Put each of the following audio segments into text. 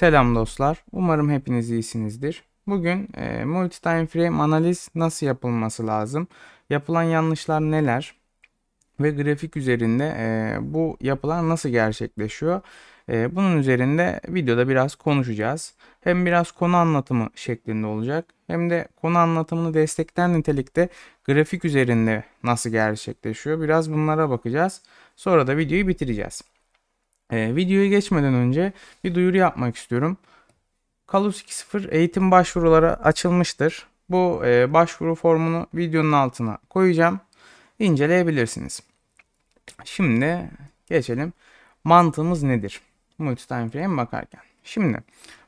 Selam dostlar. Umarım hepiniz iyisinizdir. Bugün e, multi-time frame analiz nasıl yapılması lazım? Yapılan yanlışlar neler? Ve grafik üzerinde e, bu yapılan nasıl gerçekleşiyor? E, bunun üzerinde videoda biraz konuşacağız. Hem biraz konu anlatımı şeklinde olacak. Hem de konu anlatımını destekten nitelikte grafik üzerinde nasıl gerçekleşiyor? Biraz bunlara bakacağız. Sonra da videoyu bitireceğiz. E, videoya geçmeden önce bir duyuru yapmak istiyorum. Kalus 2.0 eğitim başvuruları açılmıştır. Bu e, başvuru formunu videonun altına koyacağım. İnceleyebilirsiniz. Şimdi geçelim. Mantığımız nedir? Multitime frame bakarken. Şimdi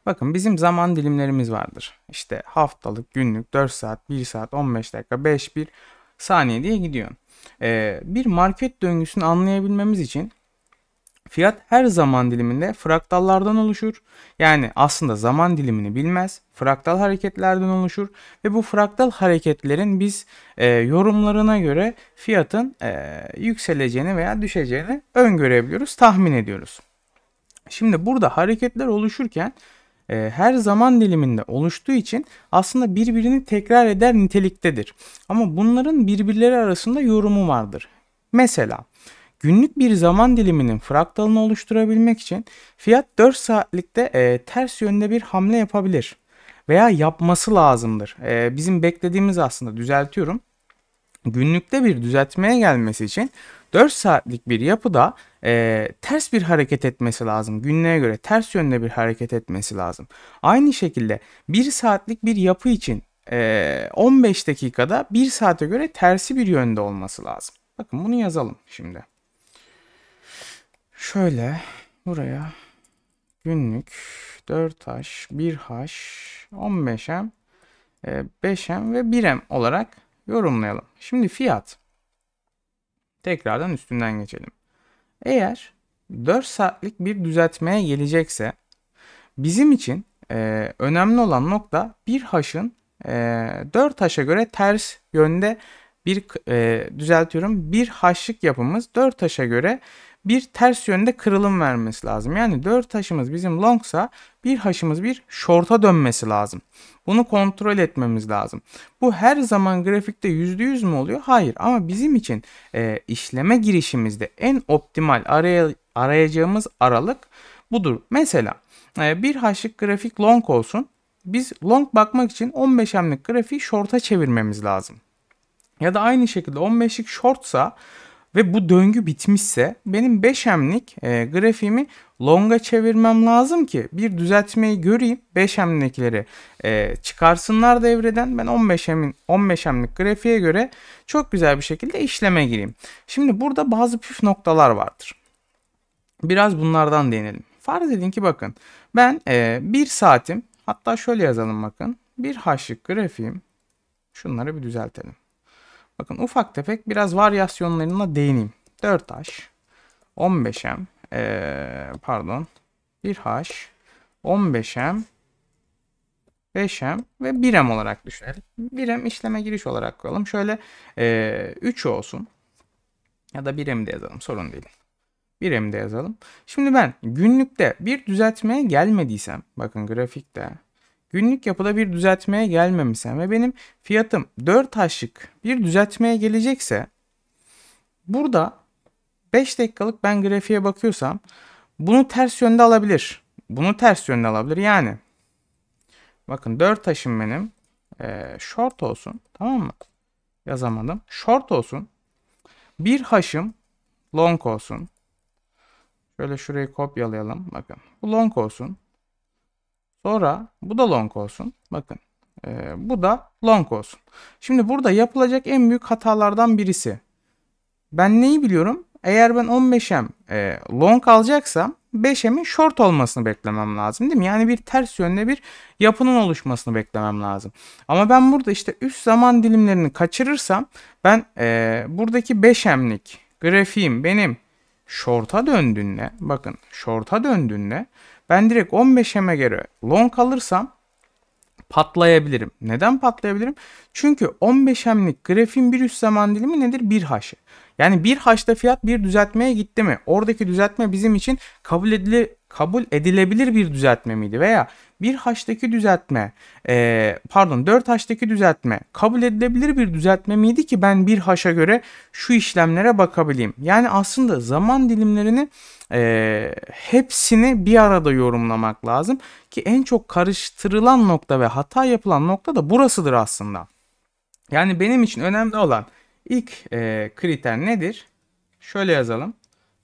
bakın bizim zaman dilimlerimiz vardır. İşte haftalık, günlük, 4 saat, 1 saat, 15 dakika, 5, 1 saniye diye gidiyor. Ee, bir market döngüsünü anlayabilmemiz için Fiyat her zaman diliminde fraktallardan oluşur. Yani aslında zaman dilimini bilmez. Fraktal hareketlerden oluşur ve bu fraktal hareketlerin biz e, yorumlarına göre fiyatın e, yükseleceğini veya düşeceğini öngörebiliyoruz, tahmin ediyoruz. Şimdi burada hareketler oluşurken e, her zaman diliminde oluştuğu için aslında birbirini tekrar eder niteliktedir. Ama bunların birbirleri arasında yorumu vardır. Mesela Günlük bir zaman diliminin fraktalını oluşturabilmek için fiyat 4 saatlikte e, ters yönde bir hamle yapabilir veya yapması lazımdır. E, bizim beklediğimiz aslında düzeltiyorum. Günlükte bir düzeltmeye gelmesi için 4 saatlik bir yapıda e, ters bir hareket etmesi lazım. Günlüğe göre ters yönde bir hareket etmesi lazım. Aynı şekilde 1 saatlik bir yapı için e, 15 dakikada 1 saate göre tersi bir yönde olması lazım. Bakın bunu yazalım şimdi. Şöyle buraya günlük 4H, 1H, 15M, 5M ve 1M olarak yorumlayalım. Şimdi fiyat. Tekrardan üstünden geçelim. Eğer 4 saatlik bir düzeltmeye gelecekse bizim için e, önemli olan nokta 1H'ın e, 4H'a göre ters yönde bir e, düzeltiyorum 1H'lık yapımız 4H'a göre bir ters yönde kırılım vermesi lazım. Yani 4 haşımız bizim longsa bir haşımız bir short'a dönmesi lazım. Bunu kontrol etmemiz lazım. Bu her zaman grafikte %100 mü oluyor? Hayır ama bizim için e, işleme girişimizde en optimal araya, arayacağımız aralık budur. Mesela e, bir haşlık grafik long olsun. Biz long bakmak için 15 hemlik grafiği short'a çevirmemiz lazım. Ya da aynı şekilde 15'lik shortsa ve bu döngü bitmişse benim 5M'lik e, grafiğimi longa çevirmem lazım ki bir düzeltmeyi göreyim. 5M'likleri e, çıkarsınlar devreden ben 15M'in 15M'lik grafiğe göre çok güzel bir şekilde işleme gireyim. Şimdi burada bazı püf noktalar vardır. Biraz bunlardan değinelim. Farz edin ki bakın ben e, bir saatim hatta şöyle yazalım bakın. Bir haşlık grafiğim şunları bir düzeltelim. Bakın ufak tefek biraz varyasyonlarına değineyim. 4H, 15M, ee, pardon 1H, 15M, 5M ve 1M olarak düşünelim. 1M işleme giriş olarak koyalım. Şöyle e, 3 olsun ya da 1M de yazalım sorun değil. 1M de yazalım. Şimdi ben günlükte bir düzeltmeye gelmediysem bakın grafikte Günlük yapıda bir düzeltmeye gelmemişsem ve benim fiyatım 4 aşık bir düzeltmeye gelecekse burada 5 dakikalık ben grafiğe bakıyorsam bunu ters yönde alabilir. Bunu ters yönde alabilir yani. Bakın 4 taşım benim. Ee, short olsun tamam mı? Yazamadım. Short olsun. Bir haşım long olsun. Şöyle şurayı kopyalayalım. Bakın bu long olsun. Sonra bu da long olsun. Bakın e, bu da long olsun. Şimdi burada yapılacak en büyük hatalardan birisi. Ben neyi biliyorum? Eğer ben 15M e, long alacaksam 5M'in short olmasını beklemem lazım değil mi? Yani bir ters yönde bir yapının oluşmasını beklemem lazım. Ama ben burada işte üst zaman dilimlerini kaçırırsam ben e, buradaki 5M'lik grafiğim benim short'a döndüğünde bakın short'a döndüğünde ben direkt 15 eme göre long alırsam patlayabilirim. Neden patlayabilirim? Çünkü 15M'lik grafiğin bir üst zaman dilimi nedir? 1H. Yani 1 haşta fiyat bir düzeltmeye gitti mi? Oradaki düzeltme bizim için kabul edilir kabul edilebilir bir düzeltme miydi? Veya bir haştaki düzeltme e, pardon 4 haştaki düzeltme kabul edilebilir bir düzeltme miydi ki ben bir haşa göre şu işlemlere bakabileyim. Yani aslında zaman dilimlerini e, hepsini bir arada yorumlamak lazım ki en çok karıştırılan nokta ve hata yapılan nokta da burasıdır aslında. Yani benim için önemli olan ilk e, kriter nedir? Şöyle yazalım.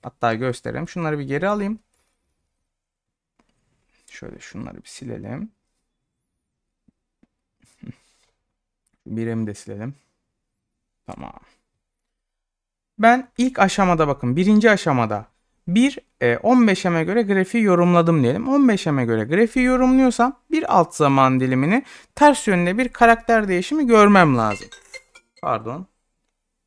Hatta göstereyim, Şunları bir geri alayım. Şöyle şunları bir silelim. Birim de silelim. Tamam. Ben ilk aşamada bakın birinci aşamada bir 15'eme e, göre grafiği yorumladım diyelim. 15'eme göre grafiği yorumluyorsam bir alt zaman dilimini ters yönde bir karakter değişimi görmem lazım. Pardon.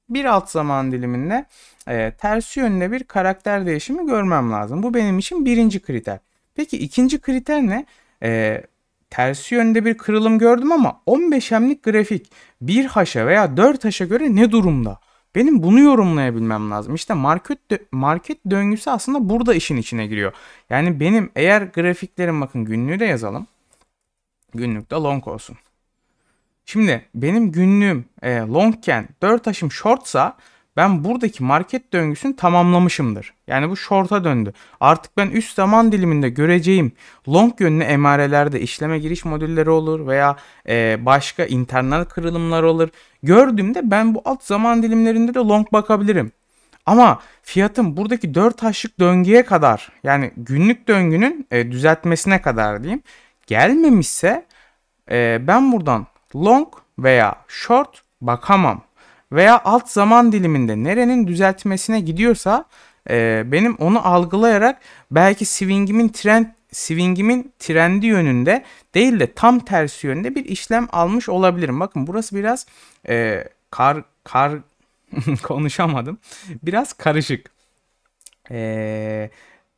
Bir alt zaman diliminde e, ters yönde bir karakter değişimi görmem lazım. Bu benim için birinci kriter. Peki ikinci kriter ne? Ee, tersi yönde bir kırılım gördüm ama 15M'lik grafik 1 haşa veya 4 haşa göre ne durumda? Benim bunu yorumlayabilmem lazım. İşte market dö market döngüsü aslında burada işin içine giriyor. Yani benim eğer grafiklerim bakın günlüğü de yazalım. günlük de long olsun. Şimdi benim günlüğüm e, longken 4 haşım shortsa ben buradaki market döngüsünü tamamlamışımdır. Yani bu short'a döndü. Artık ben üst zaman diliminde göreceğim long yönlü emarelerde işleme giriş modülleri olur veya e, başka internal kırılımlar olur. Gördüğümde ben bu alt zaman dilimlerinde de long bakabilirim. Ama fiyatın buradaki 4 haşlık döngüye kadar yani günlük döngünün e, düzeltmesine kadar diyeyim gelmemişse e, ben buradan long veya short bakamam veya alt zaman diliminde nerenin düzeltmesine gidiyorsa e, benim onu algılayarak belki swingimin trend swingimin trendi yönünde değil de tam tersi yönde bir işlem almış olabilirim. Bakın burası biraz e, kar kar konuşamadım. Biraz karışık. Eee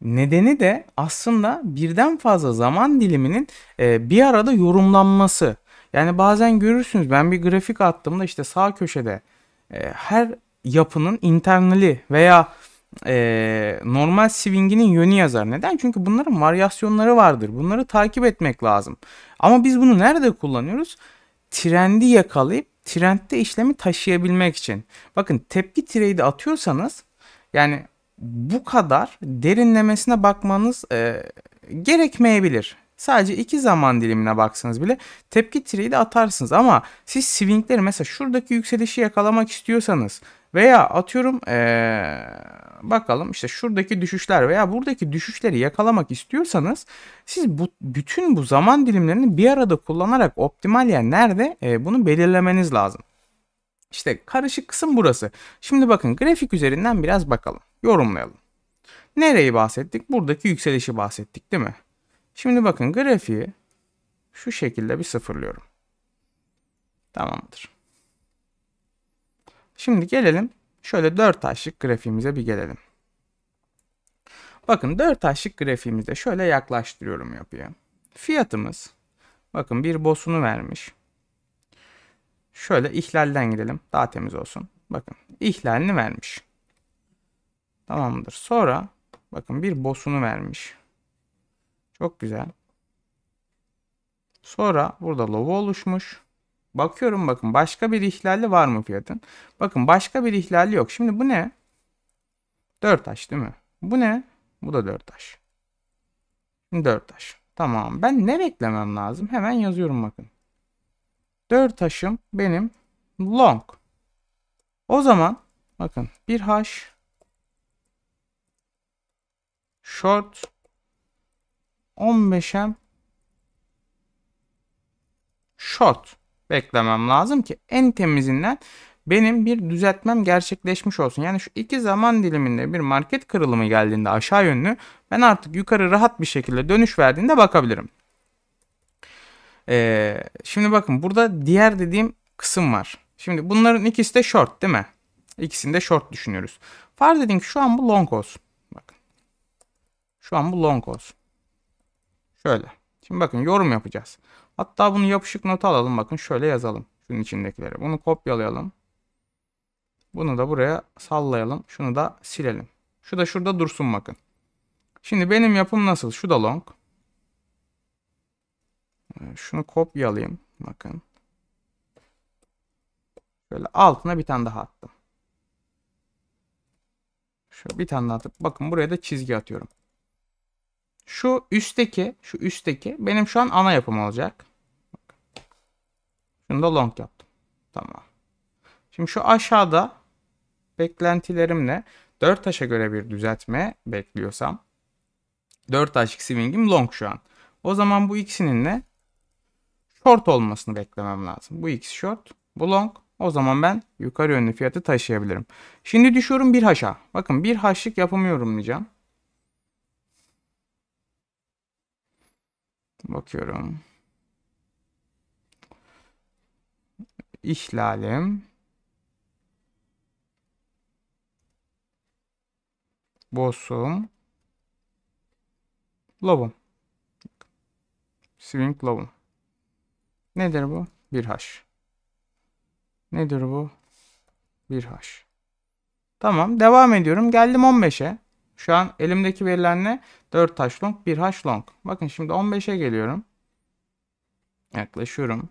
Nedeni de aslında birden fazla zaman diliminin e, bir arada yorumlanması. Yani bazen görürsünüz ben bir grafik attığımda işte sağ köşede e, her yapının internali veya e, normal swinginin yönü yazar. Neden? Çünkü bunların varyasyonları vardır. Bunları takip etmek lazım. Ama biz bunu nerede kullanıyoruz? Trendi yakalayıp trendde işlemi taşıyabilmek için. Bakın tepki trade'i atıyorsanız yani bu kadar derinlemesine bakmanız e, gerekmeyebilir. Sadece iki zaman dilimine baksanız bile tepki trade atarsınız ama siz swingleri mesela şuradaki yükselişi yakalamak istiyorsanız veya atıyorum ee, bakalım işte şuradaki düşüşler veya buradaki düşüşleri yakalamak istiyorsanız siz bu bütün bu zaman dilimlerini bir arada kullanarak optimal yer nerede e, bunu belirlemeniz lazım. İşte karışık kısım burası. Şimdi bakın grafik üzerinden biraz bakalım. Yorumlayalım. Nereyi bahsettik? Buradaki yükselişi bahsettik değil mi? Şimdi bakın grafiği şu şekilde bir sıfırlıyorum. Tamamdır. Şimdi gelelim şöyle 4 taşlık grafiğimize bir gelelim. Bakın 4 taşlık grafiğimizde şöyle yaklaştırıyorum yapıyor. Fiyatımız bakın bir bosunu vermiş. Şöyle ihlalden gidelim daha temiz olsun. Bakın ihlalini vermiş. Tamamdır. Sonra bakın bir bosunu vermiş. Çok güzel. Sonra burada logo oluşmuş. Bakıyorum bakın başka bir ihlali var mı fiyatın? Bakın başka bir ihlali yok. Şimdi bu ne? 4 taş değil mi? Bu ne? Bu da 4 taş. 4 taş. Tamam. Ben ne beklemem lazım? Hemen yazıyorum bakın. 4 taşım benim long. O zaman bakın bir haş short 15m short beklemem lazım ki en temizinden benim bir düzeltmem gerçekleşmiş olsun. Yani şu iki zaman diliminde bir market kırılımı geldiğinde aşağı yönlü ben artık yukarı rahat bir şekilde dönüş verdiğinde bakabilirim. Ee, şimdi bakın burada diğer dediğim kısım var. Şimdi bunların ikisi de short değil mi? İkisini de short düşünüyoruz. Farz edin ki şu an bu long olsun. Bakın. Şu an bu long olsun. Şöyle. Şimdi bakın yorum yapacağız. Hatta bunu yapışık nota alalım. Bakın şöyle yazalım. Şunun içindekileri. Bunu kopyalayalım. Bunu da buraya sallayalım. Şunu da silelim. Şu da şurada dursun bakın. Şimdi benim yapım nasıl? Şu da long. Şunu kopyalayayım. Bakın. Şöyle altına bir tane daha attım. Şöyle bir tane daha atıp bakın buraya da çizgi atıyorum. Şu üstteki, şu üstteki benim şu an ana yapım olacak. Şunu da long yaptım. Tamam. Şimdi şu aşağıda beklentilerimle 4 taşa göre bir düzeltme bekliyorsam 4 taş swing'im long şu an. O zaman bu ikisinin de Short olmasını beklemem lazım. Bu ikisi short, bu long. O zaman ben yukarı yönlü fiyatı taşıyabilirim. Şimdi düşüyorum bir haşa. Bakın bir haşlık yapamıyorum yorumlayacağım. Bakıyorum. İhlalim. Bosum. Lobum. Swing lobum. Nedir bu? Bir h Nedir bu? Bir h Tamam devam ediyorum. Geldim 15'e. Şu an elimdeki veriler ne? 4 hash long, 1 hash long. Bakın şimdi 15'e geliyorum. Yaklaşıyorum.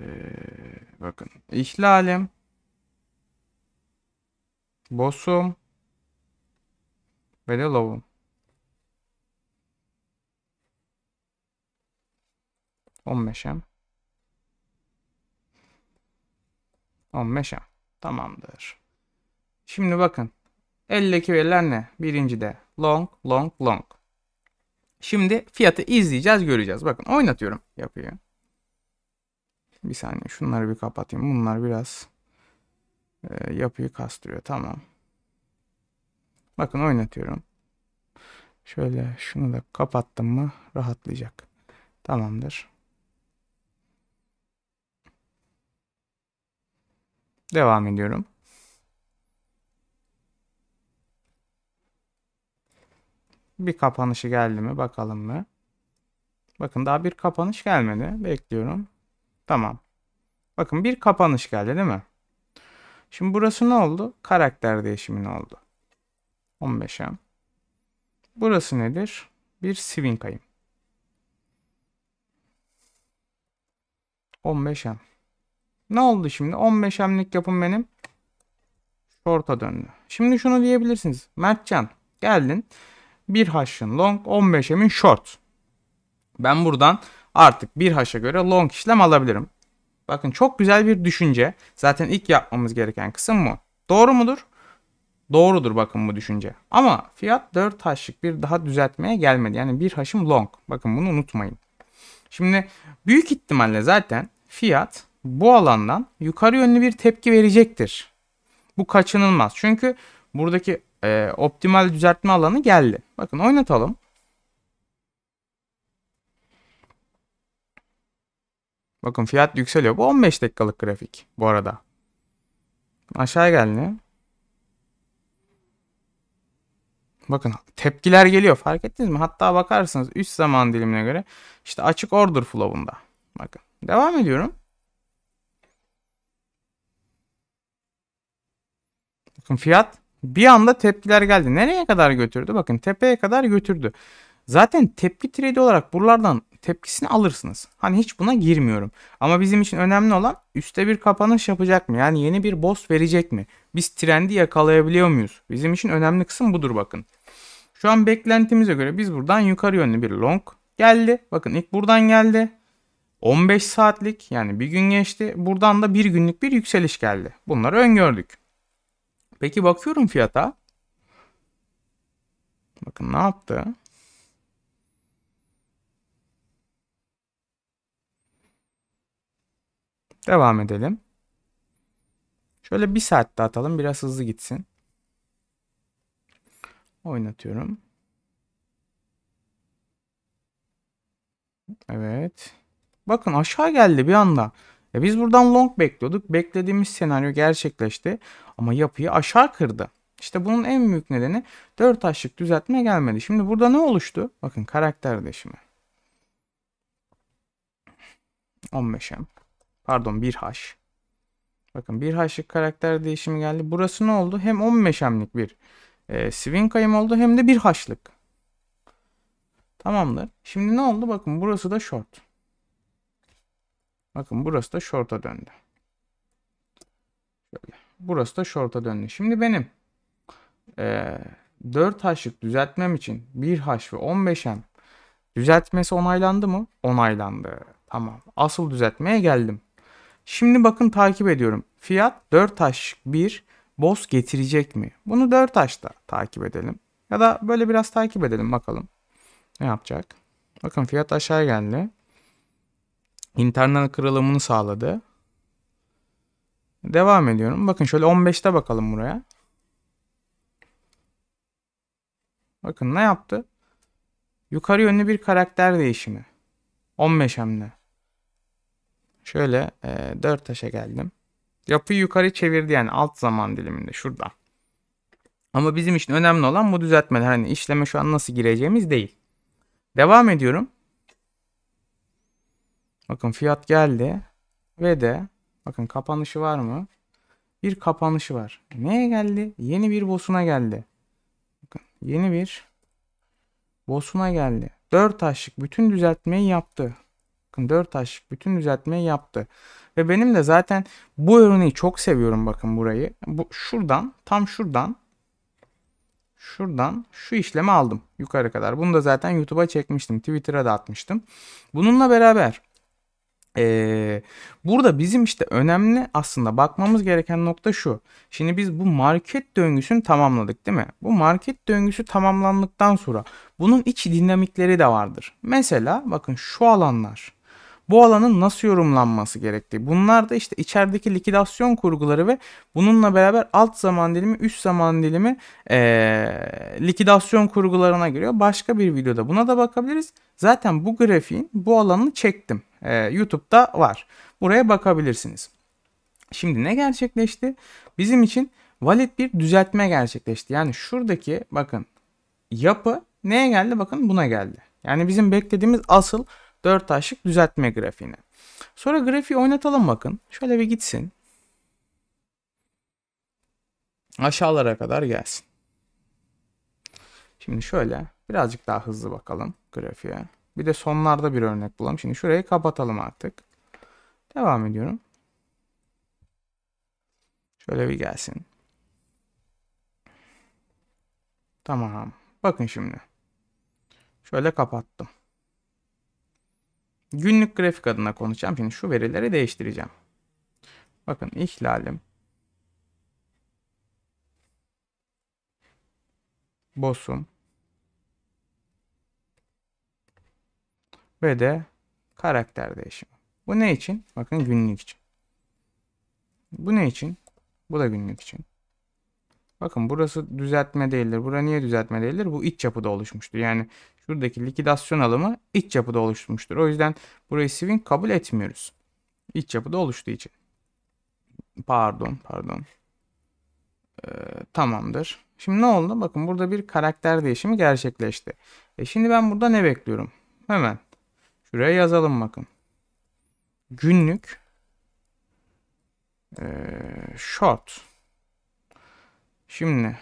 Ee, bakın ihlalim. Bossum. Ve de lovum. 15'em. 15'em. Tamamdır. Şimdi bakın. Eldeki veriler ne? Birincide long, long, long. Şimdi fiyatı izleyeceğiz, göreceğiz. Bakın oynatıyorum yapıyor. Bir saniye şunları bir kapatayım. Bunlar biraz e, yapıyı kastırıyor. Tamam. Bakın oynatıyorum. Şöyle şunu da kapattım mı rahatlayacak. Tamamdır. Devam ediyorum. Bir kapanışı geldi mi bakalım mı? Bakın daha bir kapanış gelmedi. Bekliyorum. Tamam. Bakın bir kapanış geldi değil mi? Şimdi burası ne oldu? Karakter değişimi ne oldu? 15M. Burası nedir? Bir swing ayım. 15M. Ne oldu şimdi? 15M'lik yapım benim. Short'a döndü. Şimdi şunu diyebilirsiniz. Mertcan geldin. 1 h'ın long 15 m'in short. Ben buradan artık 1 h'a göre long işlem alabilirim. Bakın çok güzel bir düşünce. Zaten ilk yapmamız gereken kısım bu. Doğru mudur? Doğrudur bakın bu düşünce. Ama fiyat 4 h'lık bir daha düzeltmeye gelmedi. Yani 1 h'ım long. Bakın bunu unutmayın. Şimdi büyük ihtimalle zaten fiyat bu alandan yukarı yönlü bir tepki verecektir. Bu kaçınılmaz. Çünkü buradaki e, optimal düzeltme alanı geldi. Bakın oynatalım. Bakın fiyat yükseliyor. Bu 15 dakikalık grafik bu arada. Aşağıya geldi. Bakın tepkiler geliyor fark ettiniz mi? Hatta bakarsınız üst zaman dilimine göre işte açık order flow'unda. Bakın devam ediyorum. Bakın fiyat bir anda tepkiler geldi. Nereye kadar götürdü? Bakın tepeye kadar götürdü. Zaten tepki trade olarak buralardan tepkisini alırsınız. Hani hiç buna girmiyorum. Ama bizim için önemli olan üstte bir kapanış yapacak mı? Yani yeni bir boss verecek mi? Biz trendi yakalayabiliyor muyuz? Bizim için önemli kısım budur bakın. Şu an beklentimize göre biz buradan yukarı yönlü bir long geldi. Bakın ilk buradan geldi. 15 saatlik yani bir gün geçti. Buradan da bir günlük bir yükseliş geldi. Bunları öngördük. Peki bakıyorum fiyata. Bakın ne yaptı? Devam edelim. Şöyle bir saat daha atalım. Biraz hızlı gitsin. Oynatıyorum. Evet. Bakın aşağı geldi bir anda. Ya biz buradan long bekliyorduk. Beklediğimiz senaryo gerçekleşti ama yapıyı aşağı kırdı. İşte bunun en büyük nedeni 4 taşlık düzeltme gelmedi. Şimdi burada ne oluştu? Bakın karakter değişimi. 15M. Pardon 1H. Bakın 1H'lık karakter değişimi geldi. Burası ne oldu? Hem 15M'lik bir e, swing kayım oldu hem de 1H'lık. Tamamdır. Şimdi ne oldu? Bakın burası da short. Bakın burası da short'a döndü. Şöyle. Burası da short'a döndü. Şimdi benim e, 4 h'lık düzeltmem için 1 haş ve 15 m düzeltmesi onaylandı mı? Onaylandı. Tamam. Asıl düzeltmeye geldim. Şimdi bakın takip ediyorum. Fiyat 4 haşlık 1 boz getirecek mi? Bunu 4 haşta takip edelim. Ya da böyle biraz takip edelim bakalım. Ne yapacak? Bakın fiyat aşağı geldi internal kırılımını sağladı. Devam ediyorum. Bakın şöyle 15'te bakalım buraya. Bakın ne yaptı? Yukarı yönlü bir karakter değişimi. 15 hamle. Şöyle e, 4 taşa geldim. Yapıyı yukarı çevirdi yani alt zaman diliminde şurada. Ama bizim için önemli olan bu düzeltmeler. Hani işleme şu an nasıl gireceğimiz değil. Devam ediyorum. Bakın fiyat geldi. Ve de bakın kapanışı var mı? Bir kapanışı var. E, neye geldi? Yeni bir bosuna geldi. Bakın yeni bir bosuna geldi. 4 taşlık bütün düzeltmeyi yaptı. Bakın 4 taşlık bütün düzeltmeyi yaptı. Ve benim de zaten bu örneği çok seviyorum bakın burayı. Bu şuradan tam şuradan şuradan şu işlemi aldım yukarı kadar. Bunu da zaten YouTube'a çekmiştim. Twitter'a da atmıştım. Bununla beraber ee, burada bizim işte önemli aslında bakmamız gereken nokta şu. Şimdi biz bu market döngüsünü tamamladık değil mi? Bu market döngüsü tamamlandıktan sonra bunun iç dinamikleri de vardır. Mesela bakın şu alanlar. Bu alanın nasıl yorumlanması gerektiği. Bunlar da işte içerideki likidasyon kurguları ve bununla beraber alt zaman dilimi, üst zaman dilimi ee, likidasyon kurgularına giriyor. Başka bir videoda buna da bakabiliriz. Zaten bu grafiğin bu alanını çektim e, YouTube'da var. Buraya bakabilirsiniz. Şimdi ne gerçekleşti? Bizim için valid bir düzeltme gerçekleşti. Yani şuradaki bakın yapı neye geldi? Bakın buna geldi. Yani bizim beklediğimiz asıl 4 taşlık düzeltme grafiğine. Sonra grafiği oynatalım bakın. Şöyle bir gitsin. Aşağılara kadar gelsin. Şimdi şöyle birazcık daha hızlı bakalım grafiğe. Bir de sonlarda bir örnek bulalım. Şimdi şurayı kapatalım artık. Devam ediyorum. Şöyle bir gelsin. Tamam. Bakın şimdi. Şöyle kapattım. Günlük grafik adına konuşacağım. Şimdi şu verileri değiştireceğim. Bakın ihlalim. Bosum. ve de karakter değişimi. Bu ne için? Bakın günlük için. Bu ne için? Bu da günlük için. Bakın burası düzeltme değildir. Bura niye düzeltme değildir? Bu iç yapıda oluşmuştur. Yani şuradaki likidasyon alımı iç yapıda oluşmuştur. O yüzden burayı swing kabul etmiyoruz. İç yapıda oluştuğu için. Pardon, pardon. Ee, tamamdır. Şimdi ne oldu? Bakın burada bir karakter değişimi gerçekleşti. E şimdi ben burada ne bekliyorum? Hemen Şuraya yazalım bakın. Günlük ee, short. Şimdi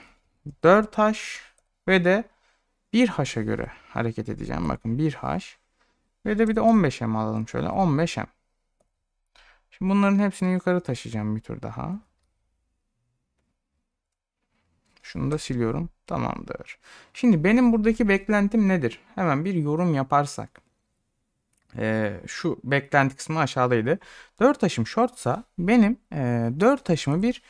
4 haş ve de 1 haşa göre hareket edeceğim. Bakın 1 haş ve de bir de 15 em alalım şöyle 15 em Şimdi bunların hepsini yukarı taşıyacağım bir tur daha. Şunu da siliyorum. Tamamdır. Şimdi benim buradaki beklentim nedir? Hemen bir yorum yaparsak e, şu beklenti kısmı aşağıdaydı. 4 taşım shortsa benim e, 4 taşımı bir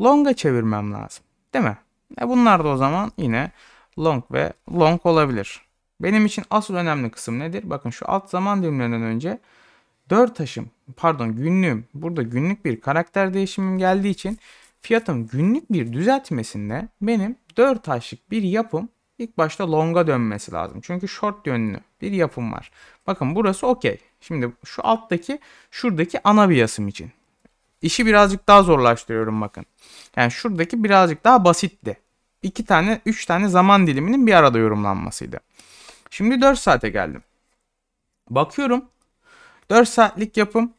long'a çevirmem lazım. Değil mi? E bunlar da o zaman yine long ve long olabilir. Benim için asıl önemli kısım nedir? Bakın şu alt zaman düğümlerinden önce 4 taşım pardon günlüğüm burada günlük bir karakter değişimim geldiği için fiyatım günlük bir düzeltmesinde benim 4 taşlık bir yapım İlk başta long'a dönmesi lazım. Çünkü short yönlü bir yapım var. Bakın burası okey. Şimdi şu alttaki şuradaki ana bir yasım için. İşi birazcık daha zorlaştırıyorum bakın. Yani şuradaki birazcık daha basitti. 2 tane 3 tane zaman diliminin bir arada yorumlanmasıydı. Şimdi 4 saate geldim. Bakıyorum. 4 saatlik yapım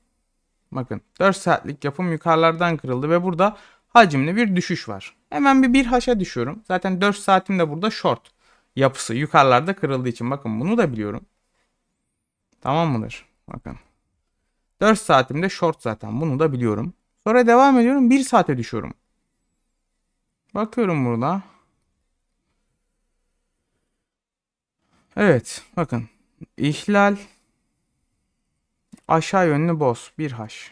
bakın 4 saatlik yapım yukarılardan kırıldı ve burada hacimli bir düşüş var. Hemen bir 1 haşa düşüyorum. Zaten 4 saatim de burada short yapısı yukarılarda kırıldığı için bakın bunu da biliyorum. Tamam mıdır? Bakın. 4 saatimde short zaten bunu da biliyorum. Sonra devam ediyorum 1 saate düşüyorum. Bakıyorum burada. Evet bakın ihlal aşağı yönlü boz 1 haş.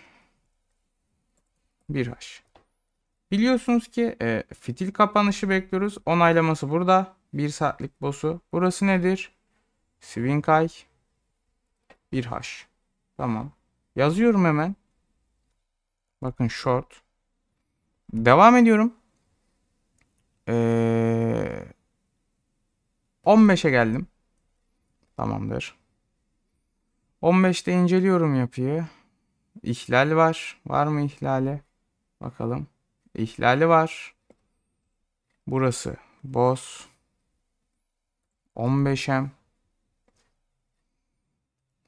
1 haş. Biliyorsunuz ki e, fitil kapanışı bekliyoruz. Onaylaması burada. 1 saatlik boss'u. Burası nedir? Swing Eye 1H. Tamam. Yazıyorum hemen. Bakın short. Devam ediyorum. Ee, 15'e geldim. Tamamdır. 15'te inceliyorum yapıyı. İhlal var. Var mı ihlali? Bakalım. İhlali var. Burası boz. 15M.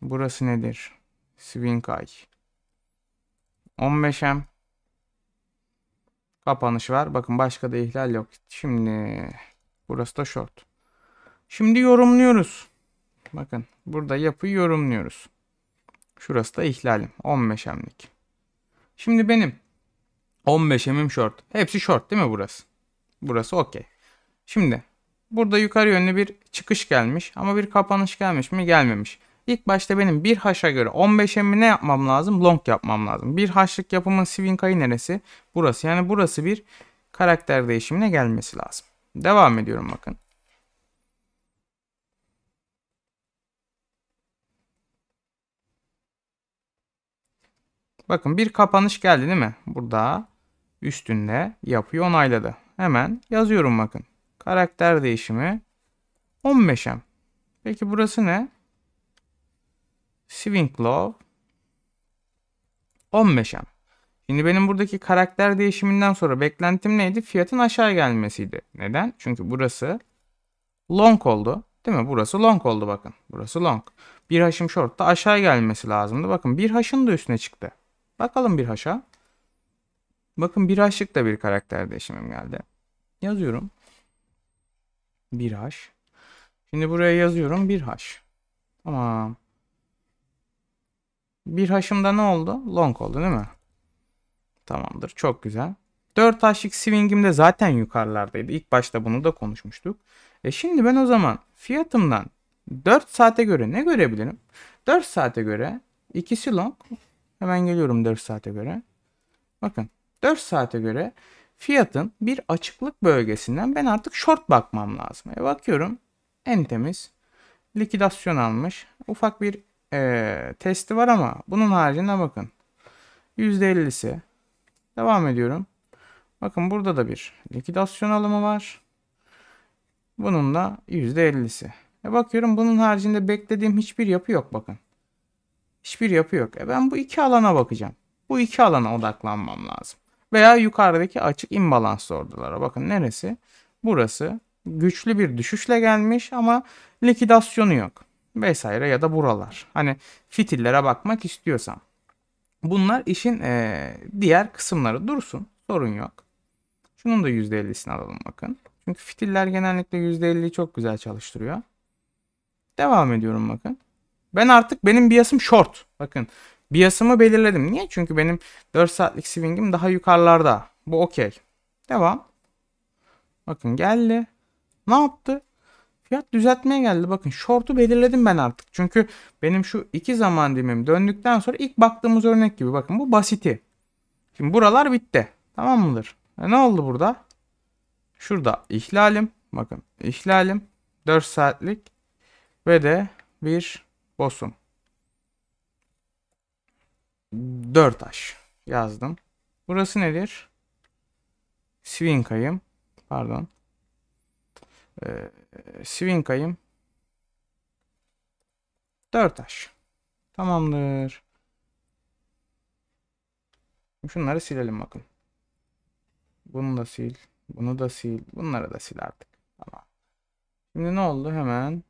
Burası nedir? Swing Eye. 15M. Kapanış var. Bakın başka da ihlal yok. Şimdi burası da short. Şimdi yorumluyoruz. Bakın burada yapıyı yorumluyoruz. Şurası da ihlalim. 15M'lik. Şimdi benim 15M'im short. Hepsi short değil mi burası? Burası okey. Şimdi Burada yukarı yönlü bir çıkış gelmiş ama bir kapanış gelmiş mi? Gelmemiş. İlk başta benim 1 haşa göre 15 mi ne yapmam lazım? Long yapmam lazım. 1 haşlık yapımın swing kayı neresi? Burası. Yani burası bir karakter değişimine gelmesi lazım. Devam ediyorum bakın. Bakın bir kapanış geldi değil mi? Burada üstünde yapıyı onayladı. Hemen yazıyorum bakın. Karakter değişimi 15'em. Peki burası ne? Swing Glove 15'em. Şimdi benim buradaki karakter değişiminden sonra beklentim neydi? Fiyatın aşağı gelmesiydi. Neden? Çünkü burası long oldu. Değil mi? Burası long oldu bakın. Burası long. Bir haşım short da aşağı gelmesi lazımdı. Bakın bir haşın da üstüne çıktı. Bakalım bir haşa. Bakın bir haşlık da bir karakter değişimim geldi. Yazıyorum. 1 haş. Şimdi buraya yazıyorum 1 haş. Tamam. 1 haşımda ne oldu? Long oldu değil mi? Tamamdır. Çok güzel. 4H'lik swing'im de zaten yukarılardaydı. İlk başta bunu da konuşmuştuk. E şimdi ben o zaman fiyatımdan 4 saate göre ne görebilirim? 4 saate göre ikisi long. Hemen geliyorum 4 saate göre. Bakın 4 saate göre fiyatın bir açıklık bölgesinden ben artık short bakmam lazım. E bakıyorum en temiz likidasyon almış. Ufak bir e, testi var ama bunun haricinde bakın. %50'si. Devam ediyorum. Bakın burada da bir likidasyon alımı var. Bunun da %50'si. E bakıyorum bunun haricinde beklediğim hiçbir yapı yok bakın. Hiçbir yapı yok. E ben bu iki alana bakacağım. Bu iki alana odaklanmam lazım veya yukarıdaki açık imbalans ordulara. Bakın neresi? Burası güçlü bir düşüşle gelmiş ama likidasyonu yok vesaire ya da buralar. Hani fitillere bakmak istiyorsam. Bunlar işin e, diğer kısımları dursun. Sorun yok. Şunun da %50'sini alalım bakın. Çünkü fitiller genellikle %50'yi çok güzel çalıştırıyor. Devam ediyorum bakın. Ben artık benim biyasım short. Bakın Biyasımı belirledim. Niye? Çünkü benim 4 saatlik swingim daha yukarılarda. Bu okey. Devam. Bakın geldi. Ne yaptı? Fiyat düzeltmeye geldi. Bakın şortu belirledim ben artık. Çünkü benim şu iki zaman dilimim döndükten sonra ilk baktığımız örnek gibi. Bakın bu basiti. Şimdi buralar bitti. Tamam mıdır? E ne oldu burada? Şurada ihlalim. Bakın ihlalim. 4 saatlik. Ve de bir bosum. 4H yazdım. Burası nedir? Swing kayım. Pardon. Ee, swing kayım. 4H. Tamamdır. Şunları silelim bakın. Bunu da sil. Bunu da sil. Bunları da sil artık. Tamam. Şimdi ne oldu hemen?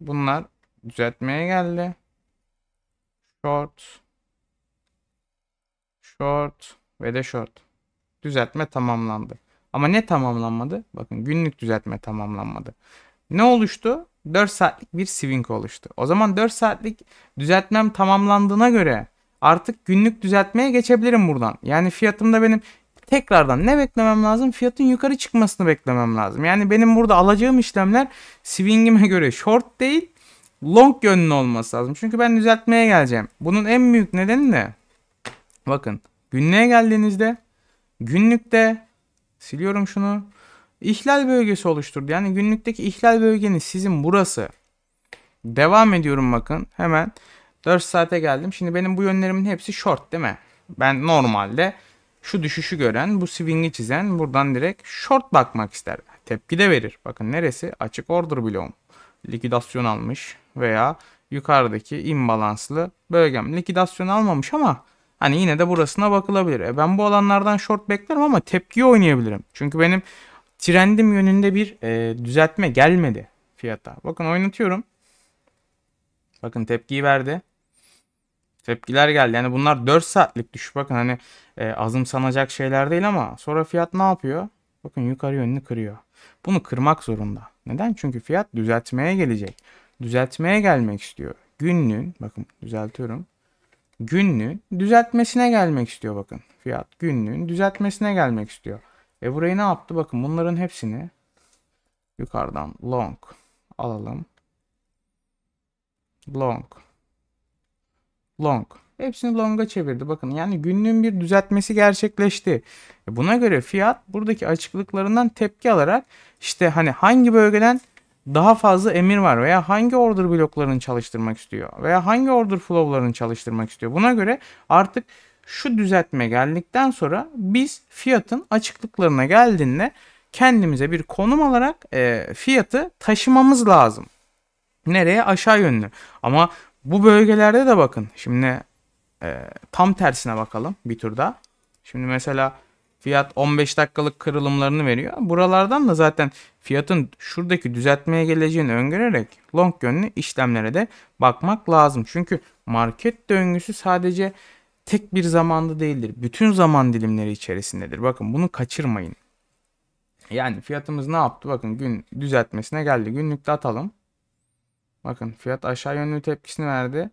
Bunlar düzeltmeye geldi. Short. Short ve de short. Düzeltme tamamlandı. Ama ne tamamlanmadı? Bakın günlük düzeltme tamamlanmadı. Ne oluştu? 4 saatlik bir swing oluştu. O zaman 4 saatlik düzeltmem tamamlandığına göre artık günlük düzeltmeye geçebilirim buradan. Yani fiyatım da benim tekrardan ne beklemem lazım? Fiyatın yukarı çıkmasını beklemem lazım. Yani benim burada alacağım işlemler swingime göre short değil long yönlü olması lazım. Çünkü ben düzeltmeye geleceğim. Bunun en büyük nedeni ne? Bakın günlüğe geldiğinizde günlükte siliyorum şunu. İhlal bölgesi oluşturdu. Yani günlükteki ihlal bölgeniz sizin burası. Devam ediyorum bakın. Hemen 4 saate geldim. Şimdi benim bu yönlerimin hepsi short değil mi? Ben normalde şu düşüşü gören, bu swing'i çizen buradan direkt short bakmak ister. Tepki de verir. Bakın neresi? Açık order bloğum. Likidasyon almış veya yukarıdaki imbalanslı bölgem. Likidasyon almamış ama Hani yine de burasına bakılabilir. E ben bu alanlardan short beklerim ama tepki oynayabilirim. Çünkü benim trendim yönünde bir e, düzeltme gelmedi fiyata. Bakın oynatıyorum. Bakın tepkiyi verdi. Tepkiler geldi. Yani bunlar 4 saatlik düşüş. Bakın hani e, sanacak şeyler değil ama sonra fiyat ne yapıyor? Bakın yukarı yönünü kırıyor. Bunu kırmak zorunda. Neden? Çünkü fiyat düzeltmeye gelecek. Düzeltmeye gelmek istiyor. Günlüğün bakın düzeltiyorum günlüğün düzeltmesine gelmek istiyor bakın. Fiyat günlüğün düzeltmesine gelmek istiyor. E burayı ne yaptı? Bakın bunların hepsini yukarıdan long alalım. Long. Long. Hepsini long'a çevirdi. Bakın yani günlüğün bir düzeltmesi gerçekleşti. E buna göre fiyat buradaki açıklıklarından tepki alarak işte hani hangi bölgeden daha fazla emir var veya hangi order bloklarını çalıştırmak istiyor veya hangi order flow'larını çalıştırmak istiyor. Buna göre artık şu düzeltme geldikten sonra biz fiyatın açıklıklarına geldiğinde kendimize bir konum alarak e, fiyatı taşımamız lazım. Nereye? Aşağı yönlü. Ama bu bölgelerde de bakın. Şimdi e, tam tersine bakalım bir turda. Şimdi mesela Fiyat 15 dakikalık kırılımlarını veriyor. Buralardan da zaten fiyatın şuradaki düzeltmeye geleceğini öngörerek long yönlü işlemlere de bakmak lazım. Çünkü market döngüsü sadece tek bir zamanda değildir. Bütün zaman dilimleri içerisindedir. Bakın bunu kaçırmayın. Yani fiyatımız ne yaptı? Bakın gün düzeltmesine geldi. Günlükte atalım. Bakın fiyat aşağı yönlü tepkisini verdi.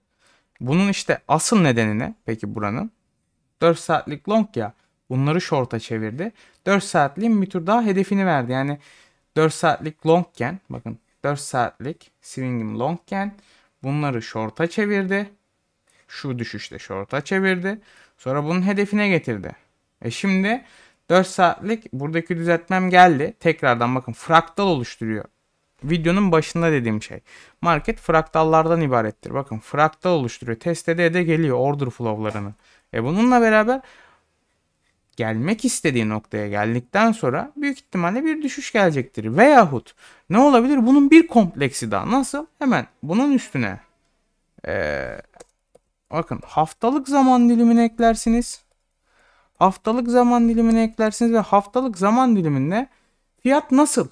Bunun işte asıl nedeni ne? Peki buranın 4 saatlik long ya. Bunları short'a çevirdi. 4 saatlik bir tur daha hedefini verdi. Yani 4 saatlik longken bakın 4 saatlik swing'im longken bunları short'a çevirdi. Şu düşüşte short'a çevirdi. Sonra bunun hedefine getirdi. E şimdi 4 saatlik buradaki düzeltmem geldi. Tekrardan bakın fraktal oluşturuyor. Videonun başında dediğim şey. Market fraktallardan ibarettir. Bakın fraktal oluşturuyor. Test ede de geliyor order flow'larını. E bununla beraber gelmek istediği noktaya geldikten sonra büyük ihtimalle bir düşüş gelecektir. Veyahut ne olabilir? Bunun bir kompleksi daha. Nasıl? Hemen bunun üstüne ee, bakın haftalık zaman dilimini eklersiniz. Haftalık zaman dilimini eklersiniz ve haftalık zaman diliminde fiyat nasıl?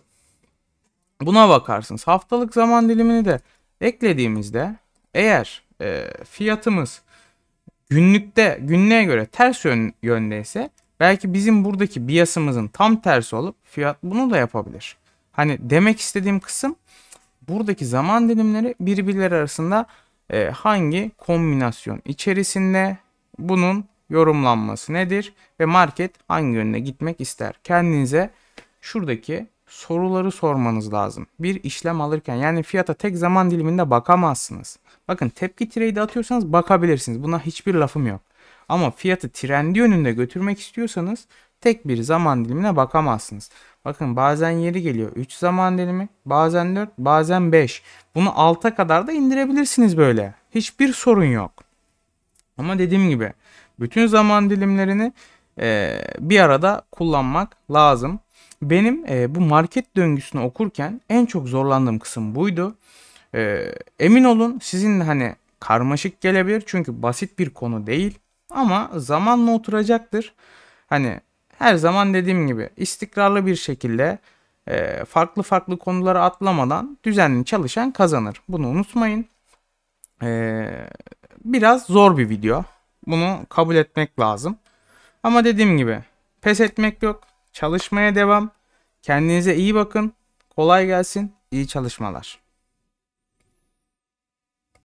Buna bakarsınız. Haftalık zaman dilimini de eklediğimizde eğer e, fiyatımız günlükte günlüğe göre ters yön, yöndeyse Belki bizim buradaki biasımızın tam tersi olup fiyat bunu da yapabilir. Hani demek istediğim kısım buradaki zaman dilimleri birbirleri arasında e, hangi kombinasyon içerisinde bunun yorumlanması nedir ve market hangi yönüne gitmek ister? Kendinize şuradaki soruları sormanız lazım. Bir işlem alırken yani fiyata tek zaman diliminde bakamazsınız. Bakın tepki trade atıyorsanız bakabilirsiniz. Buna hiçbir lafım yok. Ama fiyatı trendi yönünde götürmek istiyorsanız tek bir zaman dilimine bakamazsınız. Bakın bazen yeri geliyor 3 zaman dilimi, bazen 4, bazen 5. Bunu 6'a kadar da indirebilirsiniz böyle. Hiçbir sorun yok. Ama dediğim gibi bütün zaman dilimlerini e, bir arada kullanmak lazım. Benim e, bu market döngüsünü okurken en çok zorlandığım kısım buydu. E, emin olun sizin hani karmaşık gelebilir çünkü basit bir konu değil. Ama zamanla oturacaktır. Hani her zaman dediğim gibi istikrarlı bir şekilde e, farklı farklı konulara atlamadan düzenli çalışan kazanır. Bunu unutmayın. E, biraz zor bir video. Bunu kabul etmek lazım. Ama dediğim gibi pes etmek yok. Çalışmaya devam. Kendinize iyi bakın. Kolay gelsin. İyi çalışmalar.